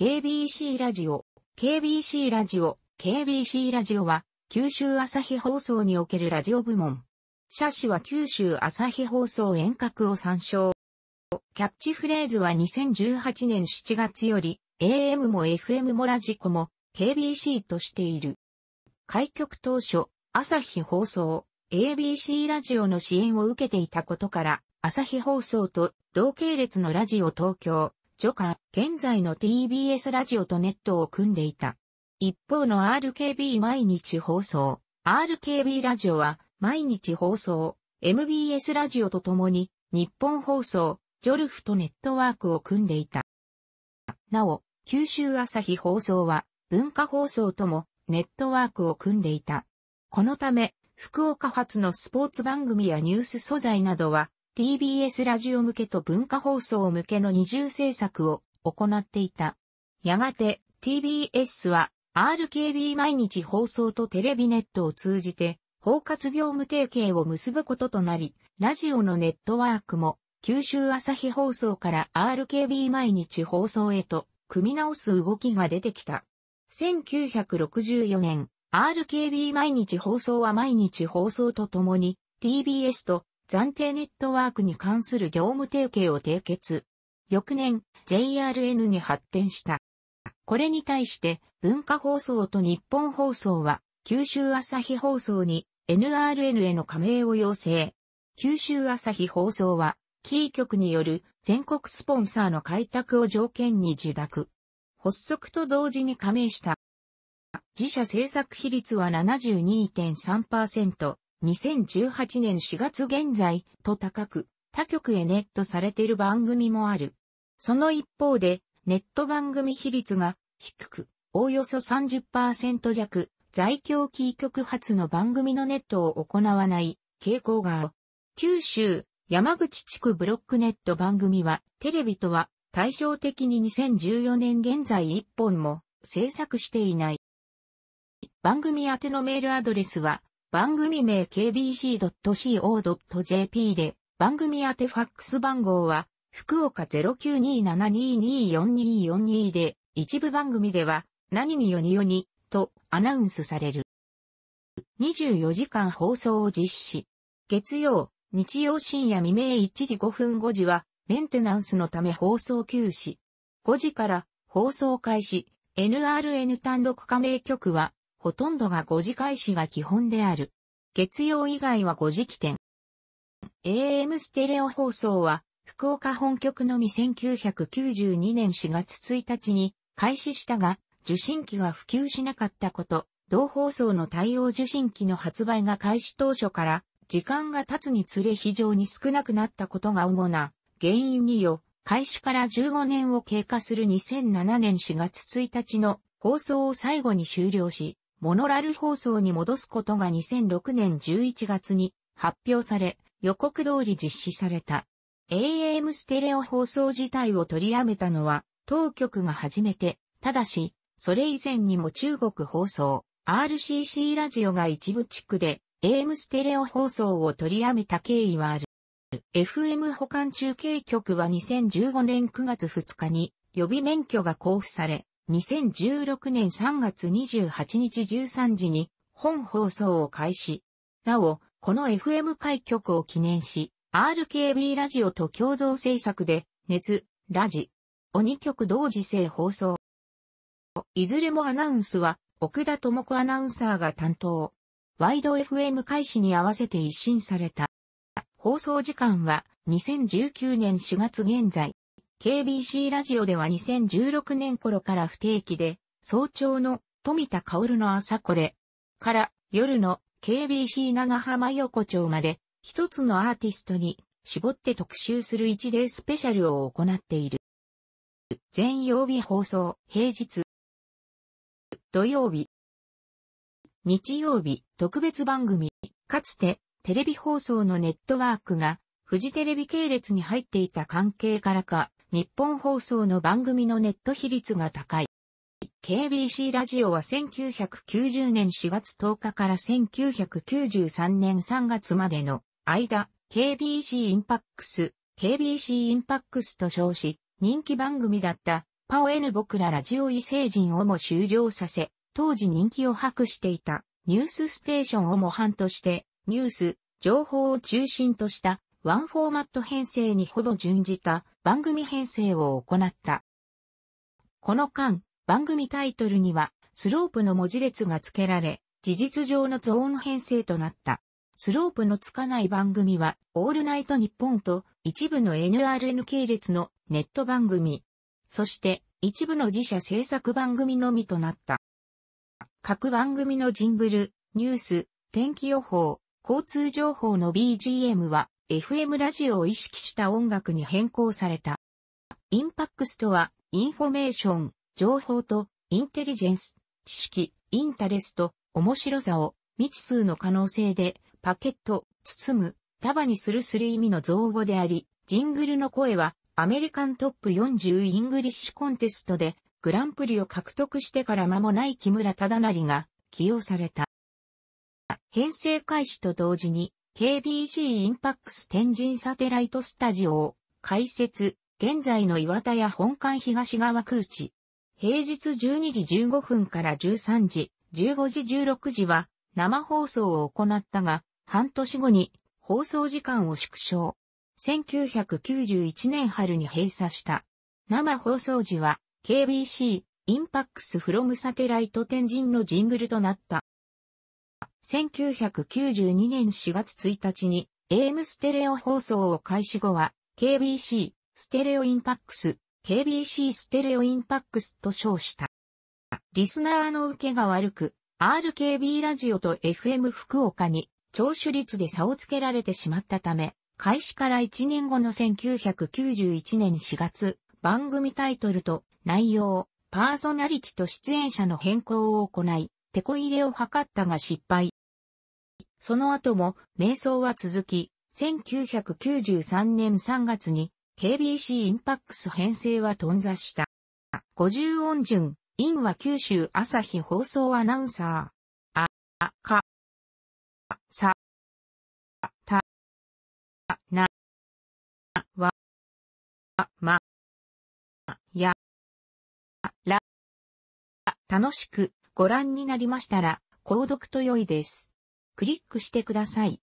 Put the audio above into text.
KBC ラジオ、KBC ラジオ、KBC ラジオは、九州朝日放送におけるラジオ部門。社誌は九州朝日放送遠隔を参照。キャッチフレーズは2018年7月より、AM も FM もラジコも、KBC としている。開局当初、朝日放送、ABC ラジオの支援を受けていたことから、朝日放送と同系列のラジオ東京、ジョカ、現在の TBS ラジオとネットを組んでいた。一方の RKB 毎日放送、RKB ラジオは毎日放送、MBS ラジオとともに日本放送、ジョルフとネットワークを組んでいた。なお、九州朝日放送は文化放送ともネットワークを組んでいた。このため、福岡発のスポーツ番組やニュース素材などは TBS ラジオ向けと文化放送向けの二重制作を行っていた。やがて TBS は RKB 毎日放送とテレビネットを通じて包括業務提携を結ぶこととなり、ラジオのネットワークも九州朝日放送から RKB 毎日放送へと組み直す動きが出てきた。1964年、RKB 毎日放送は毎日放送とともに TBS と暫定ネットワークに関する業務提携を締結。翌年、JRN に発展した。これに対して、文化放送と日本放送は、九州朝日放送に NRN への加盟を要請。九州朝日放送は、キー局による全国スポンサーの開拓を条件に受諾。発足と同時に加盟した。自社制作比率は72.3%、2018年4月現在と高く、他局へネットされている番組もある。その一方で、ネット番組比率が低く、おおよそ30%弱、在京キー局発の番組のネットを行わない傾向がある。九州、山口地区ブロックネット番組は、テレビとは対照的に2014年現在1本も制作していない。番組宛てのメールアドレスは、番組名 kbc.co.jp で、番組宛てファックス番号は、福岡0927224242で、一部番組では、何によによに、とアナウンスされる。24時間放送を実施。月曜、日曜深夜未明1時5分5時は、メンテナンスのため放送休止。5時から放送開始、NRN 単独加盟局は、ほとんどが5時開始が基本である。月曜以外は5時起点。AM ステレオ放送は、福岡本局のみ1992年4月1日に開始したが、受信機が普及しなかったこと、同放送の対応受信機の発売が開始当初から、時間が経つにつれ非常に少なくなったことが主な原因によ、開始から15年を経過する2007年4月1日の放送を最後に終了し、モノラル放送に戻すことが2006年11月に発表され、予告通り実施された。AM ステレオ放送自体を取りやめたのは、当局が初めて、ただし、それ以前にも中国放送、RCC ラジオが一部地区で、AM ステレオ放送を取りやめた経緯はある。FM 保管中継局は2015年9月2日に予備免許が交付され、2016年3月28日13時に本放送を開始。なお、この FM 開局を記念し、RKB ラジオと共同制作で、熱、ラジ、鬼局同時制放送。いずれもアナウンスは、奥田智子アナウンサーが担当。ワイド FM 開始に合わせて一新された。放送時間は2019年4月現在。KBC ラジオでは2016年頃から不定期で、早朝の富田薫の朝これから夜の KBC 長浜横丁まで一つのアーティストに絞って特集する一例スペシャルを行っている。全曜日放送、平日、土曜日、日曜日特別番組、かつてテレビ放送のネットワークがフジテレビ系列に入っていた関係からか、日本放送の番組のネット比率が高い。KBC ラジオは1990年4月10日から1993年3月までの間、KBC インパックス、KBC インパックスと称し、人気番組だったパオエヌ僕らラジオ異星人をも終了させ、当時人気を博していたニュースステーションを模範として、ニュース、情報を中心としたワンフォーマット編成にほぼ準じた番組編成を行った。この間、番組タイトルには、スロープの文字列が付けられ、事実上のゾーン編成となった。スロープのつかない番組は、オールナイトニッポンと一部の NRN 系列のネット番組、そして一部の自社制作番組のみとなった。各番組のジングル、ニュース、天気予報、交通情報の BGM は FM ラジオを意識した音楽に変更された。インパックスとは、インフォメーション、情報と、インテリジェンス、知識、インタレスト、面白さを、未知数の可能性で、パケット、包む、束にするする意味の造語であり、ジングルの声は、アメリカントップ40イングリッシュコンテストで、グランプリを獲得してから間もない木村忠成が起用された。編成開始と同時に KBC インパックス天神サテライトスタジオを開設、現在の岩田屋本館東側空地。平日12時15分から13時、15時16時は生放送を行ったが、半年後に放送時間を縮小。1991年春に閉鎖した。生放送時は KBC インパックスフロムサテライト天神のジングルとなった。1992年4月1日に AM ステレオ放送を開始後は KBC ステレオインパックス KBC ステレオインパックスと称した。リスナーの受けが悪く RKB ラジオと FM 福岡に聴取率で差をつけられてしまったため開始から1年後の1991年4月番組タイトルと内容、パーソナリティと出演者の変更を行い、テこ入れを図ったが失敗。その後も、瞑想は続き、1993年3月に KBC インパックス編成は頓挫した。50音順、インは九州朝日放送アナウンサー。あ、か、さ、た、な、わ、ま、や、ら。楽しくご覧になりましたら、購読と良いです。クリックしてください。